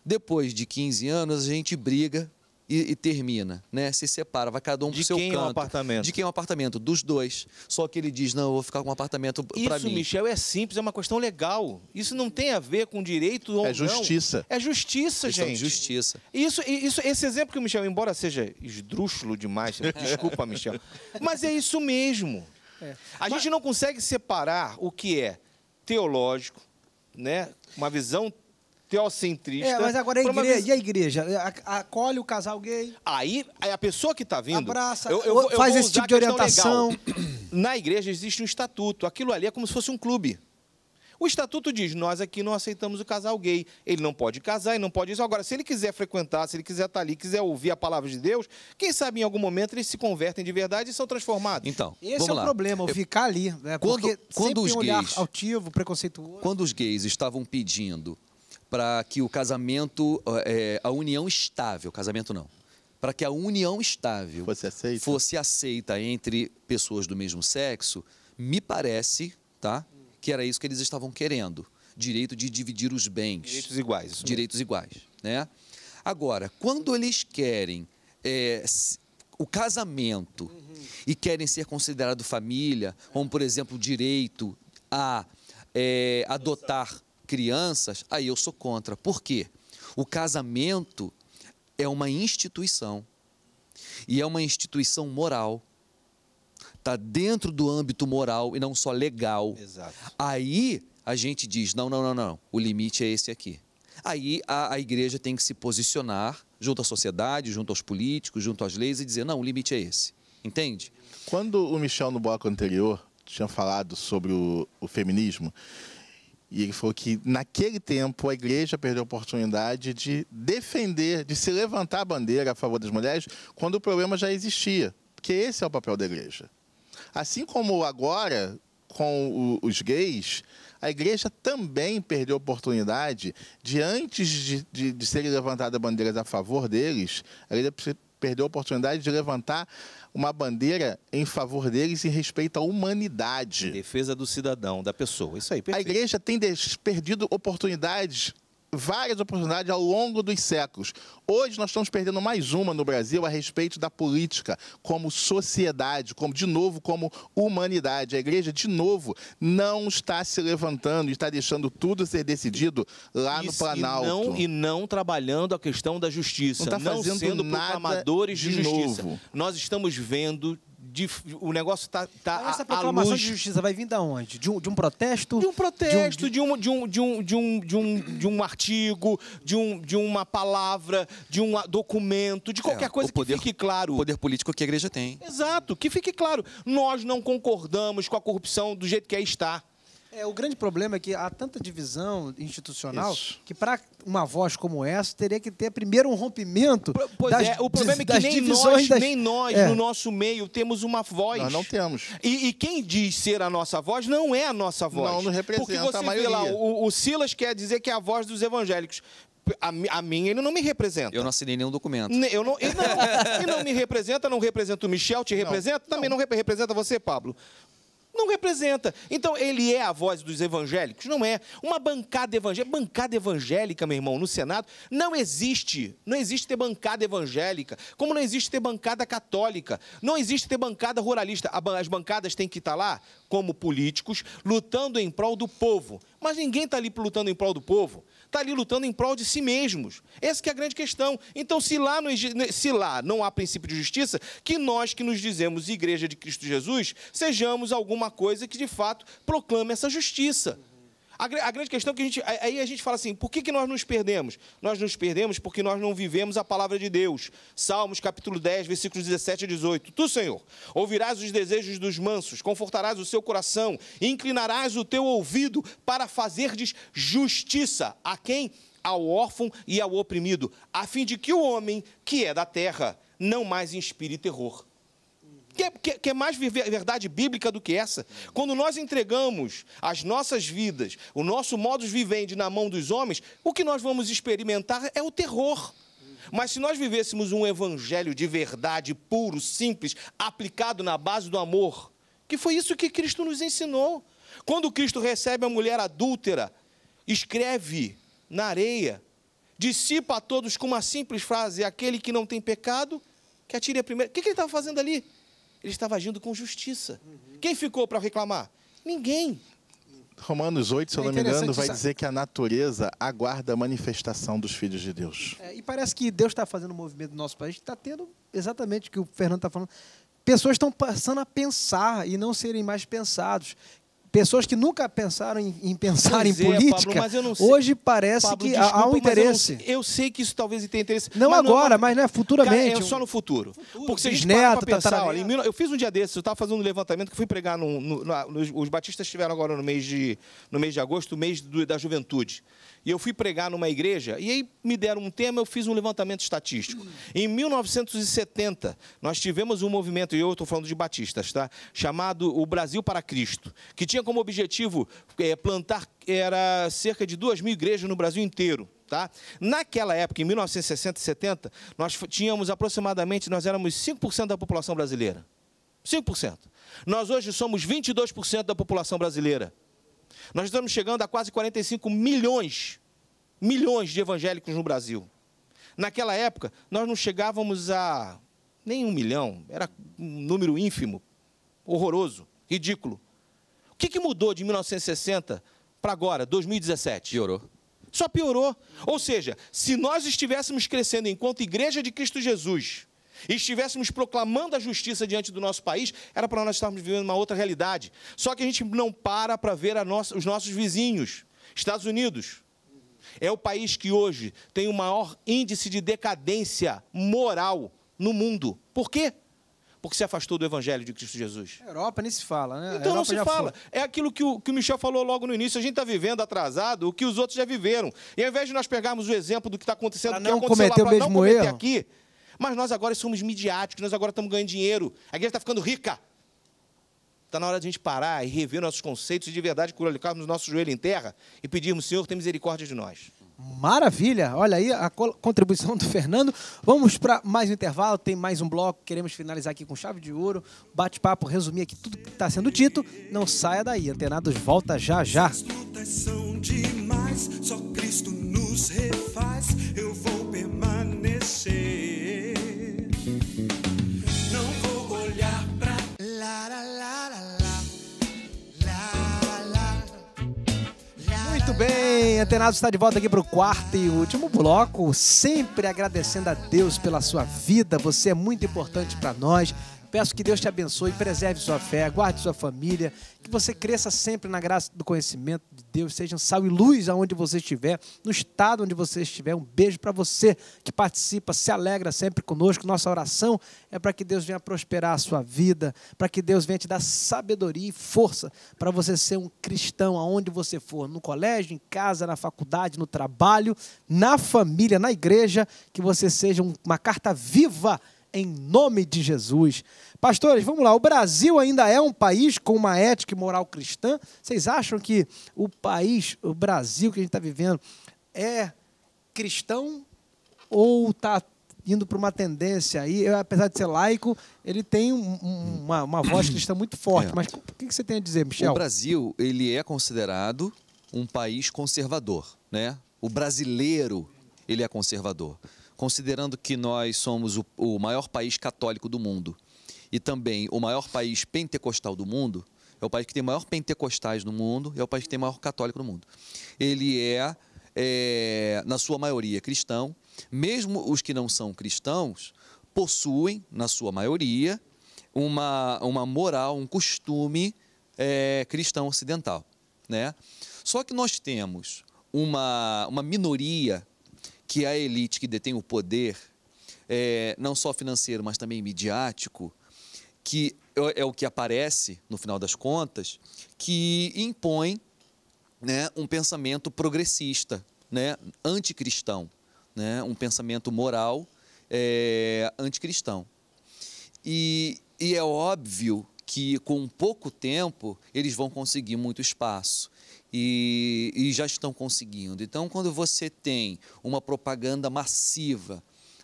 Depois de 15 anos, a gente briga e, e, termina, né? Se separa, vai cada um de seu canto. De quem é o apartamento? De quem é o apartamento? Dos dois. Só que ele diz, não, eu vou ficar com um apartamento para mim. Isso, Michel, é simples, é uma questão legal. Isso não tem a ver com direito ou é não. É justiça. É justiça, questão gente. justiça. Isso, isso, esse exemplo que o Michel, embora seja esdrúxulo demais, desculpa, Michel, mas é isso mesmo. É. A mas... gente não consegue separar o que é teológico, né? Uma visão teocentrista. É, mas agora é a igreja, e a igreja? Acolhe o casal gay? Aí, a pessoa que está vindo... Abraça, eu, eu, eu faz esse tipo de orientação. Na igreja existe um estatuto. Aquilo ali é como se fosse um clube. O estatuto diz: nós aqui não aceitamos o casal gay. Ele não pode casar e não pode isso. Agora, se ele quiser frequentar, se ele quiser estar tá ali, quiser ouvir a palavra de Deus, quem sabe em algum momento eles se convertem de verdade e são transformados. Então, esse é lá. o problema, eu... ficar ali, né? Quando, Porque quando os um gays, altivo, preconceituoso. Quando os gays estavam pedindo para que o casamento, é, a união estável, casamento não, para que a união estável fosse aceita. fosse aceita entre pessoas do mesmo sexo, me parece, tá, que era isso que eles estavam querendo, direito de dividir os bens, direitos iguais, direitos iguais, né? Agora, quando eles querem é, o casamento uhum. e querem ser considerado família, como por exemplo o direito a é, adotar crianças, aí eu sou contra. Por quê? O casamento é uma instituição. E é uma instituição moral. Está dentro do âmbito moral e não só legal. Exato. Aí a gente diz: não, não, não, não, o limite é esse aqui. Aí a, a igreja tem que se posicionar junto à sociedade, junto aos políticos, junto às leis e dizer: não, o limite é esse. Entende? Quando o Michel no bloco anterior tinha falado sobre o, o feminismo, e ele falou que naquele tempo a igreja perdeu a oportunidade de defender, de se levantar a bandeira a favor das mulheres quando o problema já existia. Porque esse é o papel da igreja. Assim como agora, com os gays, a igreja também perdeu a oportunidade de, antes de, de, de serem levantadas bandeiras a favor deles, a igreja perdeu a oportunidade de levantar uma bandeira em favor deles em respeito à humanidade. Defesa do cidadão, da pessoa. Isso aí, perfeito. A igreja tem perdido oportunidades várias oportunidades ao longo dos séculos. Hoje nós estamos perdendo mais uma no Brasil a respeito da política, como sociedade, como de novo como humanidade. A igreja de novo não está se levantando, está deixando tudo ser decidido lá Isso, no Planalto. E não, e não trabalhando a questão da justiça, não, tá não sendo proclamadores de, de justiça. Novo. Nós estamos vendo de, o negócio está tá, tá Essa proclamação de justiça vai vir de onde? De um, de um protesto? De um protesto, de um, de um, de um, de um, de um, de um artigo, de, um, de uma palavra, de um documento, de é, qualquer é, coisa poder, que fique claro. O poder político que a igreja tem. Exato, que fique claro. Nós não concordamos com a corrupção do jeito que é está. É, o grande problema é que há tanta divisão institucional Isso. que para uma voz como essa teria que ter primeiro um rompimento. Pois das, é, o problema é que nem nós, das... nem nós é. no nosso meio temos uma voz. Nós não temos. E, e, quem diz ser a nossa voz não é a nossa voz. Não, não representa Porque você a maioria. Vê lá, o, o Silas quer dizer que é a voz dos evangélicos. A, a mim ele não me representa. Eu não assinei nenhum documento. Eu não, ele, não, ele não me representa, não representa o Michel, te representa? Não, também não, não representa você, Pablo não representa. Então, ele é a voz dos evangélicos? Não é. Uma bancada evangélica, bancada evangélica, meu irmão, no Senado, não existe. Não existe ter bancada evangélica, como não existe ter bancada católica, não existe ter bancada ruralista. As bancadas têm que estar tá lá como políticos, lutando em prol do povo. Mas ninguém está ali lutando em prol do povo está ali lutando em prol de si mesmos. Essa é a grande questão. Então, se lá, não, se lá não há princípio de justiça, que nós que nos dizemos Igreja de Cristo Jesus, sejamos alguma coisa que de fato proclame essa justiça. A, a, grande questão é que a gente. Aí a gente fala assim: por que, que nós nos perdemos? Nós nos perdemos porque nós não vivemos a palavra de Deus. Salmos capítulo 10, versículos 17 a 18. Tu, Senhor, ouvirás os desejos dos mansos, confortarás o seu coração, inclinarás o teu ouvido para fazerdes justiça a quem? Ao órfão e ao oprimido, a fim de que o homem que é da terra não mais inspire terror. Quer, quer, quer é mais verdade bíblica do que essa? Quando nós entregamos as nossas vidas, o nosso modo de vivendi na mão dos homens, o que nós vamos experimentar é o terror. Mas se nós vivêssemos um evangelho de verdade, puro, simples, aplicado na base do amor, que foi isso que Cristo nos ensinou. Quando Cristo recebe a mulher adúltera, escreve na areia, dissipa a todos com uma simples frase: aquele que não tem pecado, que atire a primeira. O que ele estava fazendo ali? ele estava agindo com justiça. Uhum. Quem ficou para reclamar? Ninguém. Romanos 8, se eu é não me engano, vai dizer que a natureza aguarda a manifestação dos filhos de Deus. É, e parece que Deus está fazendo um movimento no nosso país está tendo exatamente o que o Fernando está falando. Pessoas estão passando a pensar e não serem mais pensados. Pessoas que nunca pensaram em, em pensar pois em é, política, Pablo, hoje parece Pablo, que desculpa, há um interesse. Eu, eu, sei que isso talvez tenha interesse. Não, é agora, não, mas né, futuramente. é só no futuro. futuro. Porque vocês neto, pensar, eu fiz um dia desses, eu estava fazendo um levantamento que fui pregar no, no, no, os batistas estiveram agora no mês de, no mês de agosto, o mês do, da juventude. E eu fui pregar numa igreja, e aí me deram um tema, eu fiz um levantamento estatístico. Em 1970, nós tivemos um movimento, e eu estou falando de batistas, tá? chamado O Brasil para Cristo, que tinha como objetivo é, plantar era cerca de duas mil igrejas no Brasil inteiro. Tá? Naquela época, em 1960 e 70, nós tínhamos aproximadamente, nós éramos 5% da população brasileira. 5%. Nós hoje somos 22% da população brasileira. Nós estamos chegando a quase 45 milhões, milhões de evangélicos no Brasil. Naquela época, nós não chegávamos a nem um milhão, era um número ínfimo, horroroso, ridículo. O que, que mudou de 1960 para agora, 2017? Piorou. Só piorou. Ou seja, se nós estivéssemos crescendo enquanto Igreja de Cristo Jesus, e estivéssemos proclamando a justiça diante do nosso país, era para nós estarmos vivendo uma outra realidade. Só que a gente não para para ver nossa, os nossos vizinhos. Estados Unidos é o país que hoje tem o maior índice de decadência moral no mundo. Por quê? porque se afastou do evangelho de Cristo Jesus. A é Europa nem se fala, né? Então não se fala. Foi. É aquilo que o, que o Michel falou logo no início. A gente está vivendo atrasado o que os outros já viveram. E ao invés de nós pegarmos o exemplo do que está acontecendo, pra não aconteceu cometer lá, o não cometer erro. aqui, mas nós agora somos midiáticos, nós agora estamos ganhando dinheiro, a igreja está ficando rica. Está na hora de a gente parar e rever nossos conceitos e de verdade colocarmos nosso joelho em terra e pedirmos, Senhor, tem misericórdia de nós. Maravilha! Olha aí a contribuição do Fernando. Vamos para mais um intervalo, tem mais um bloco. Queremos finalizar aqui com chave de ouro, bate-papo, resumir aqui tudo que está sendo dito. Não saia daí, Antenados volta já já. As lutas são demais, só Cristo nos refaz. Eu bem, Antenados está de volta aqui para o quarto e último bloco, sempre agradecendo a Deus pela sua vida, você é muito importante para nós. Peço que Deus te abençoe, preserve sua fé, guarde sua família, que você cresça sempre na graça do conhecimento de Deus, seja sal e luz aonde você estiver, no estado onde você estiver. Um beijo para você que participa, se alegra sempre conosco. Nossa oração é para que Deus venha prosperar a sua vida, para que Deus venha te dar sabedoria e força para você ser um cristão aonde você for, no colégio, em casa, na faculdade, no trabalho, na família, na igreja, que você seja uma carta viva em nome de Jesus. Pastores, vamos lá. O Brasil ainda é um país com uma ética e moral cristã? Vocês acham que o país, o Brasil que a gente está vivendo, é cristão ou está indo para uma tendência aí? Eu, apesar de ser laico, ele tem um, uma, uma, voz cristã muito forte. É. Mas o que, que você tem a dizer, Michel? O Brasil ele é considerado um país conservador, né? O brasileiro ele é conservador considerando que nós somos o, o maior país católico do mundo e também o maior país pentecostal do mundo, é o país que tem maior pentecostais no mundo, é o país que tem maior católico no mundo. Ele é, é, na sua maioria, cristão. Mesmo os que não são cristãos possuem, na sua maioria, uma, uma moral, um costume é, cristão ocidental. Né? Só que nós temos uma, uma minoria que a elite que detém o poder, é, não só financeiro, mas também midiático, que é, é o que aparece no final das contas, que impõe né, um pensamento progressista, né, anticristão, né, um pensamento moral é, anticristão. E, e é óbvio que com pouco tempo eles vão conseguir muito espaço e, e já estão conseguindo. Então, quando você tem uma propaganda massiva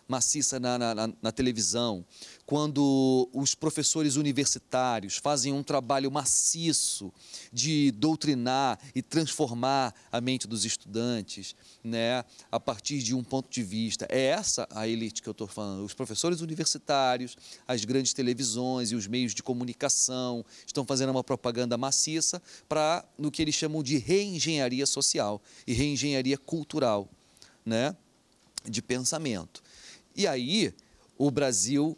maciça na, na, na televisão, quando os professores universitários fazem um trabalho maciço de doutrinar e transformar a mente dos estudantes né, a partir de um ponto de vista. É essa a elite que eu estou falando. Os professores universitários, as grandes televisões e os meios de comunicação estão fazendo uma propaganda maciça para no que eles chamam de reengenharia social e reengenharia cultural, né, de pensamento. E aí o Brasil,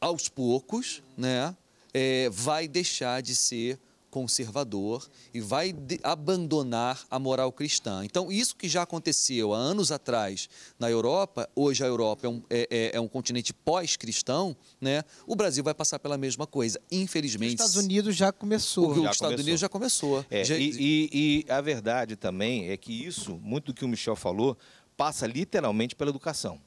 aos poucos, né, é, vai deixar de ser conservador e vai abandonar a moral cristã. Então, isso que já aconteceu há anos atrás na Europa, hoje a Europa é um, é, é, é um continente pós-cristão, né? o Brasil vai passar pela mesma coisa, infelizmente. Os Estados Unidos já começou. O, já os Estados começou. Unidos já começou. É, já... E, e, e a verdade também é que isso, muito do que o Michel falou, passa literalmente pela educação.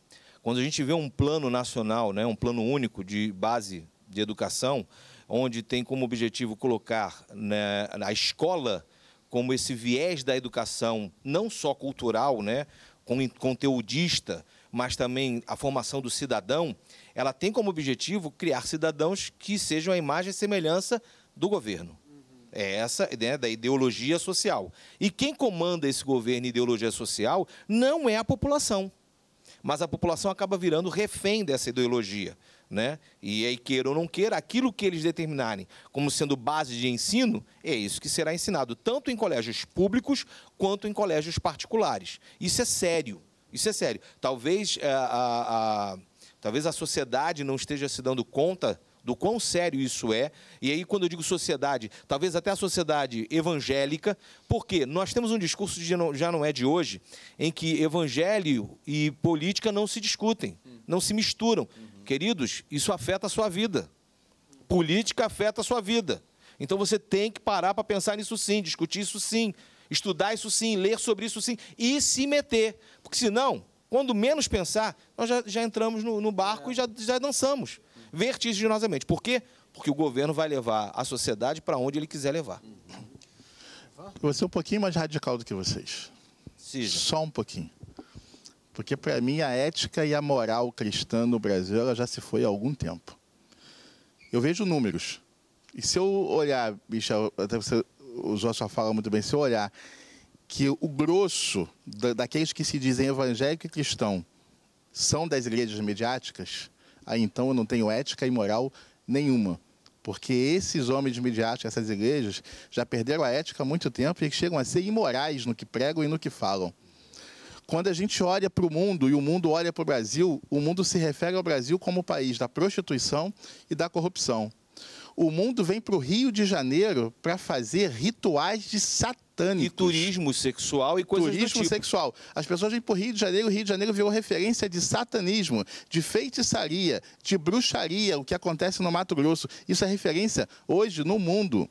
Quando a gente vê um plano nacional, né, um plano único de base de educação, onde tem como objetivo colocar né, a escola como esse viés da educação, não só cultural, né, conteudista, mas também a formação do cidadão, ela tem como objetivo criar cidadãos que sejam a imagem e semelhança do governo. Uhum. É essa né, da ideologia social. E quem comanda esse governo e ideologia social não é a população mas a população acaba virando refém dessa ideologia. Né? E aí, queira ou não queira, aquilo que eles determinarem como sendo base de ensino, é isso que será ensinado, tanto em colégios públicos quanto em colégios particulares. Isso é sério. Isso é sério. Talvez a, eh, a, a talvez a sociedade não esteja se dando conta do quão sério isso é. E aí, quando eu digo sociedade, talvez até a sociedade evangélica, porque nós temos um discurso de já não é de hoje, em que evangelho e política não se discutem, não se misturam. Uhum. Queridos, isso afeta a sua vida. Política afeta a sua vida. Então você tem que parar para pensar nisso sim, discutir isso sim, estudar isso sim, ler sobre isso sim e se meter. Porque senão, quando menos pensar, nós já, já entramos no, no barco é. e já, já dançamos vertiginosamente. Por quê? Porque o governo vai levar a sociedade para onde ele quiser levar. Vou ser um pouquinho mais radical do que vocês. Siga. Só um pouquinho. Porque, para mim, a ética e a moral cristã no Brasil ela já se foi há algum tempo. Eu vejo números. E se eu olhar, bicha, até você usou a sua fala muito bem, se eu olhar que o grosso daqueles que se dizem evangélico e cristão são das igrejas mediáticas, aí então eu não tenho ética e moral nenhuma. Porque esses homens midiáticos, essas igrejas, já perderam a ética há muito tempo e chegam a ser imorais no que pregam e no que falam. Quando a gente olha para o mundo e o mundo olha para o Brasil, o mundo se refere ao Brasil como o país da prostituição e da corrupção o mundo vem para o Rio de Janeiro para fazer rituais de satânicos. E turismo sexual e coisas turismo do tipo. sexual. As pessoas vêm para o Rio de Janeiro, o Rio de Janeiro virou referência de satanismo, de feitiçaria, de bruxaria, o que acontece no Mato Grosso. Isso é referência hoje no mundo.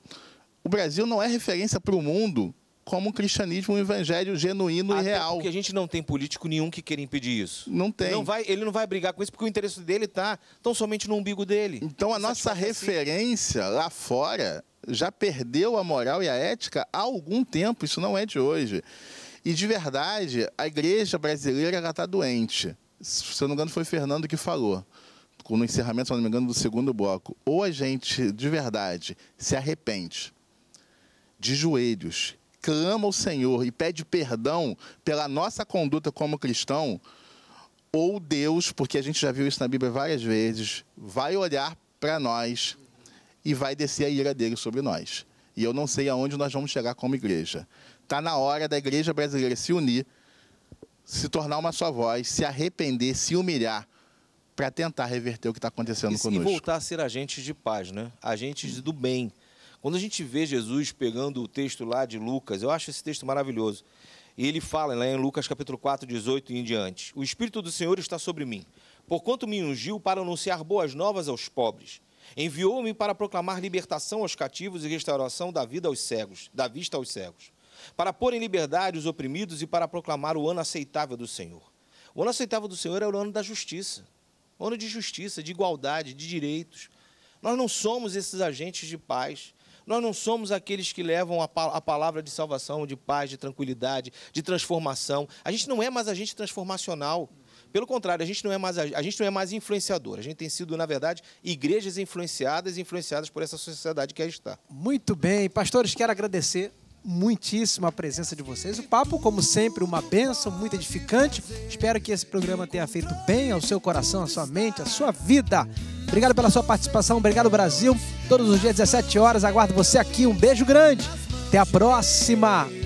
O Brasil não é referência para o mundo como um cristianismo, um evangelho genuíno Até e real. Porque a gente não tem político nenhum que queira impedir isso. Não tem. Ele não vai, ele não vai brigar com isso porque o interesse dele está tão somente no umbigo dele. Então a é nossa assim. referência assim. lá fora já perdeu a moral e a ética há algum tempo, isso não é de hoje. E de verdade, a igreja brasileira está doente. Se eu não me engano, foi Fernando que falou no encerramento, se não me engano, do segundo bloco. Ou a gente, de verdade, se arrepende de joelhos clama ao Senhor e pede perdão pela nossa conduta como cristão, ou Deus, porque a gente já viu isso na Bíblia várias vezes, vai olhar para nós e vai descer a ira dele sobre nós. E eu não sei aonde nós vamos chegar como igreja. Está na hora da igreja brasileira se unir, se tornar uma só voz, se arrepender, se humilhar para tentar reverter o que está acontecendo e, conosco. E voltar a ser agentes de paz, né? Agentes do bem quando a gente vê Jesus pegando o texto lá de Lucas, eu acho esse texto maravilhoso. E ele fala lá em Lucas capítulo 4, 18 e em diante: O Espírito do Senhor está sobre mim, porquanto me ungiu para anunciar boas novas aos pobres. Enviou-me para proclamar libertação aos cativos e restauração da vida aos cegos, da vista aos cegos, para pôr em liberdade os oprimidos e para proclamar o ano aceitável do Senhor. O ano aceitável do Senhor é o ano da justiça, o ano de justiça, de igualdade, de direitos. Nós não somos esses agentes de paz. Nós não somos aqueles que levam a palavra de salvação, de paz, de tranquilidade, de transformação. A gente não é mais agente transformacional. Pelo contrário, a gente não é mais a gente não é mais influenciador. A gente tem sido, na verdade, igrejas influenciadas, influenciadas por essa sociedade que a gente está. Muito bem, pastores, quero agradecer muitíssimo a presença de vocês. O papo, como sempre, uma benção, muito edificante. Espero que esse programa tenha feito bem ao seu coração, à sua mente, à sua vida. Obrigado pela sua participação, obrigado Brasil. Todos os dias 17 horas aguardo você aqui. Um beijo grande. Até a próxima.